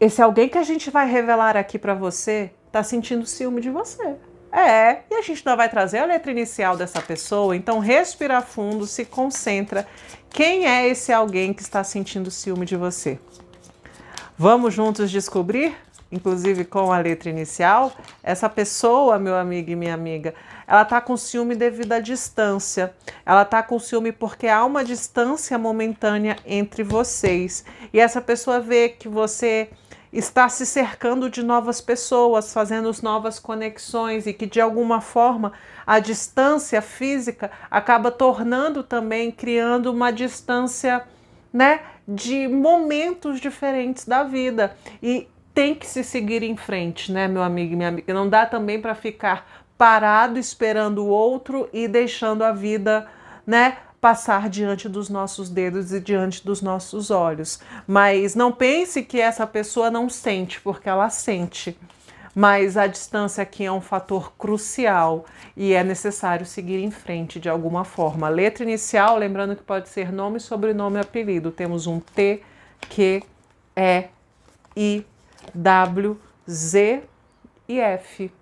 Esse alguém que a gente vai revelar aqui para você tá sentindo ciúme de você. É, e a gente não vai trazer a letra inicial dessa pessoa, então respira fundo, se concentra. Quem é esse alguém que está sentindo ciúme de você? Vamos juntos descobrir? inclusive com a letra inicial, essa pessoa, meu amigo e minha amiga, ela tá com ciúme devido à distância. Ela tá com ciúme porque há uma distância momentânea entre vocês. E essa pessoa vê que você está se cercando de novas pessoas, fazendo novas conexões e que de alguma forma a distância física acaba tornando também criando uma distância, né, de momentos diferentes da vida e tem que se seguir em frente, né, meu amigo e minha amiga? Não dá também para ficar parado esperando o outro e deixando a vida, né, passar diante dos nossos dedos e diante dos nossos olhos. Mas não pense que essa pessoa não sente, porque ela sente. Mas a distância aqui é um fator crucial e é necessário seguir em frente de alguma forma. Letra inicial, lembrando que pode ser nome, sobrenome, apelido. Temos um T, Q, E, I, W, Z e F.